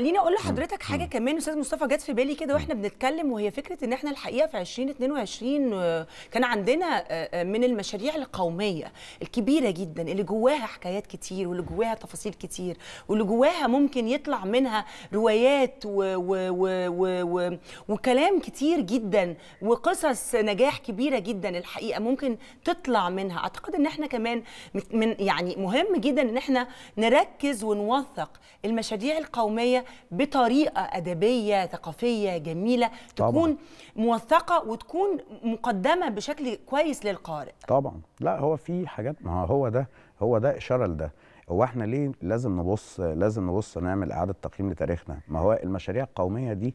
خليني اقول لحضرتك حاجه كمان استاذ مصطفى جت في بالي كده واحنا بنتكلم وهي فكره ان احنا الحقيقه في 2022 آه، كان عندنا آه، آه، من المشاريع القوميه الكبيره جدا اللي جواها حكايات كتير واللي جواها تفاصيل كتير واللي جواها ممكن يطلع منها روايات و و و و و وكلام كتير جدا وقصص نجاح كبيره جدا الحقيقه ممكن تطلع منها اعتقد ان احنا كمان من يعني مهم جدا ان احنا نركز ونوثق المشاريع القوميه بطريقه ادبيه ثقافيه جميله تكون طبعًا. موثقه وتكون مقدمه بشكل كويس للقارئ طبعا لا هو في حاجات ما هو ده هو ده اشاره لده هو احنا ليه لازم نبص لازم نبص نعمل اعاده تقييم لتاريخنا ما هو المشاريع القوميه دي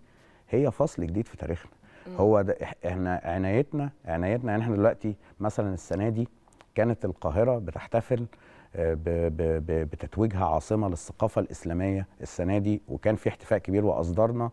هي فصل جديد في تاريخنا هو ده احنا عنايتنا عنايتنا يعني احنا دلوقتي مثلا السنه دي كانت القاهره بتحتفل بتتويجها عاصمه للثقافه الاسلاميه السنه دي وكان في احتفاء كبير واصدرنا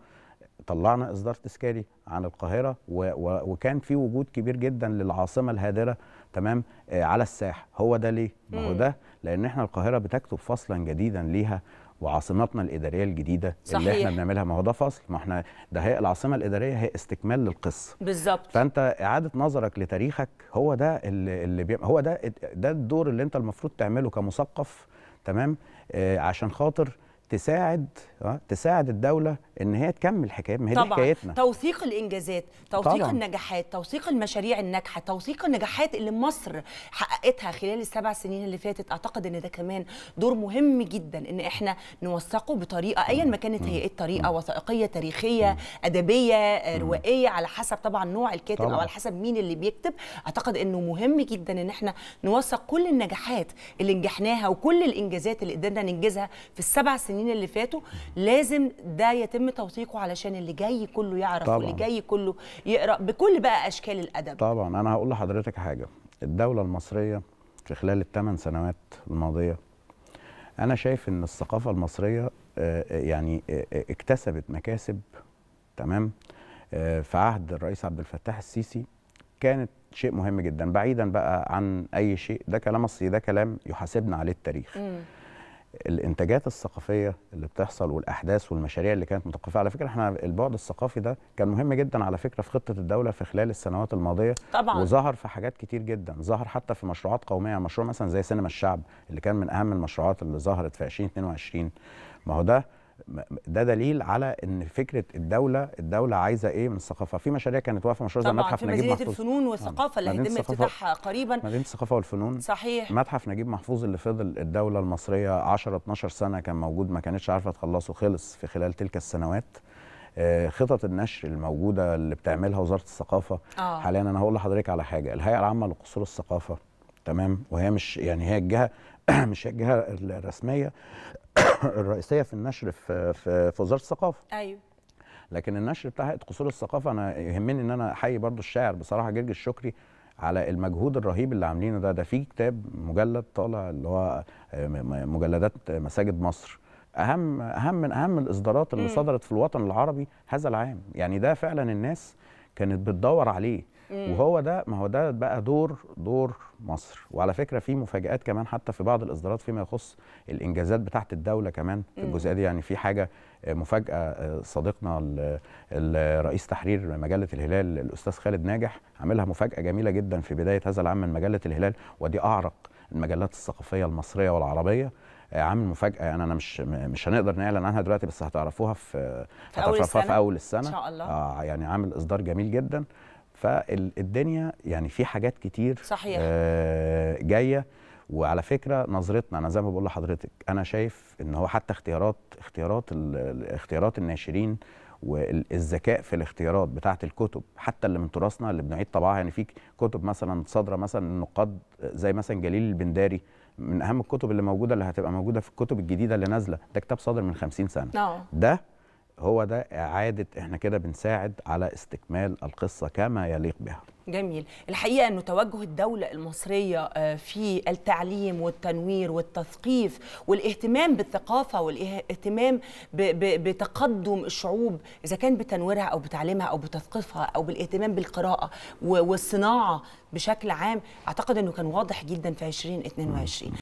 طلعنا اصدار تذكاري عن القاهره وكان في وجود كبير جدا للعاصمه الهادره تمام آه، على الساحه هو ده ليه ما هو ده لان احنا القاهره بتكتب فصلا جديدا ليها وعاصمتنا الاداريه الجديده صحيح. اللي احنا بنعملها ما هو ده فصل ما احنا ده هي العاصمه الاداريه هي استكمال للقصه بالظبط فانت اعاده نظرك لتاريخك هو ده اللي, بيعمل هو ده ده الدور اللي انت المفروض تعمله كمثقف تمام آه عشان خاطر تساعد اه تساعد الدوله ان هي تكمل حكايه ما هي طبعا. حكايتنا توثيق الانجازات توثيق طبعا. النجاحات توثيق المشاريع الناجحه توثيق النجاحات اللي مصر حققتها خلال السبع سنين اللي فاتت اعتقد ان ده كمان دور مهم جدا ان احنا نوثقه بطريقه ايا ما كانت هي ايه الطريقه وثائقيه تاريخيه م. ادبيه آه، روائيه على حسب طبعا نوع الكاتب او على حسب مين اللي بيكتب اعتقد انه مهم جدا ان احنا نوثق كل النجاحات اللي نجحناها وكل الانجازات اللي قدرنا ننجزها في السبع سنين السنين اللي فاتوا لازم ده يتم توثيقه علشان اللي جاي كله يعرف طبعا. واللي جاي كله يقرا بكل بقى اشكال الادب طبعا انا هقول لحضرتك حاجه الدوله المصريه في خلال الثمان سنوات الماضيه انا شايف ان الثقافه المصريه آه، آه، يعني آه، اكتسبت مكاسب تمام في عهد الرئيس عبد الفتاح السيسي كانت شيء مهم جدا بعيدا بقى عن اي شيء ده كلام اصلي ده كلام يحاسبنا عليه التاريخ الانتاجات الثقافيه اللي بتحصل والاحداث والمشاريع اللي كانت متوقفه على فكره احنا البعد الثقافي ده كان مهم جدا على فكره في خطه الدوله في خلال السنوات الماضيه طبعا وظهر في حاجات كتير جدا ظهر حتى في مشروعات قوميه مشروع مثلا زي سينما الشعب اللي كان من اهم المشروعات اللي ظهرت في 2022 ما هو ده ده دليل على ان فكره الدوله الدوله عايزه ايه من الثقافه في مشاريع كانت واقفه مشروع زي متحف نجيب محفوظ الفنون والثقافه اللي هيتم افتتاحها قريبا مدينه الثقافه والفنون صحيح متحف نجيب محفوظ اللي فضل الدوله المصريه 10 12 سنه كان موجود ما كانتش عارفه تخلصه خلص في خلال تلك السنوات آه، خطط النشر الموجوده اللي بتعملها وزاره الثقافه آه. حاليا انا هقول لحضرتك على حاجه الهيئه العامه لقصور الثقافه تمام وهي مش يعني هي الجهه مش هي الجهه الرسميه الرئيسيه في النشر في في, في وزاره الثقافه ايوه لكن النشر بتاع هيئه قصور الثقافه انا يهمني ان انا احيي برضو الشاعر بصراحه جرج الشكري على المجهود الرهيب اللي عاملينه ده ده في كتاب مجلد طالع اللي هو آه، مجلدات مساجد مصر اهم اهم من اهم الاصدارات اللي صدرت في الوطن العربي هذا العام يعني ده فعلا الناس كانت بتدور عليه مم. وهو ده ما هو ده بقى دور دور مصر وعلى فكره في مفاجات كمان حتى في بعض الاصدارات فيما يخص الانجازات بتاعه الدوله كمان في الجزئيه دي يعني في حاجه آه، مفاجاه آه، صديقنا الرئيس تحرير مجله الهلال الاستاذ خالد ناجح عاملها مفاجاه جميله جدا في بدايه هذا العام من مجله الهلال ودي اعرق المجلات الثقافيه المصريه والعربيه آه، عامل مفاجاه يعني انا مش مش هنقدر نعلن عنها دلوقتي بس هتعرفوها في, في أول السنة, في اول السنه ان شاء الله آه يعني عامل اصدار جميل جدا فالدنيا يعني في حاجات كتير صحيح. آه جايه وعلى فكره نظرتنا انا زي ما بقول لحضرتك انا شايف ان هو حتى اختيارات اختيارات اختيارات الناشرين والذكاء في الاختيارات بتاعه الكتب حتى اللي من تراثنا اللي بنعيد طبعها يعني في كتب مثلا صادره مثلا النقاد زي مثلا جليل البنداري من اهم الكتب اللي موجوده اللي هتبقى موجوده في الكتب الجديده اللي نازله ده كتاب صادر من 50 سنه أوه. نعم. ده هو ده إعادة إحنا كده بنساعد على استكمال القصة كما يليق بها جميل الحقيقة أنه توجه الدولة المصرية آه، في التعليم والتنوير والتثقيف والاهتمام بالثقافة والاهتمام بتقدم الشعوب إذا كان بتنويرها أو بتعليمها أو بتثقيفها أو بالاهتمام بالقراءة والصناعة بشكل عام أعتقد أنه كان واضح جدا في 2022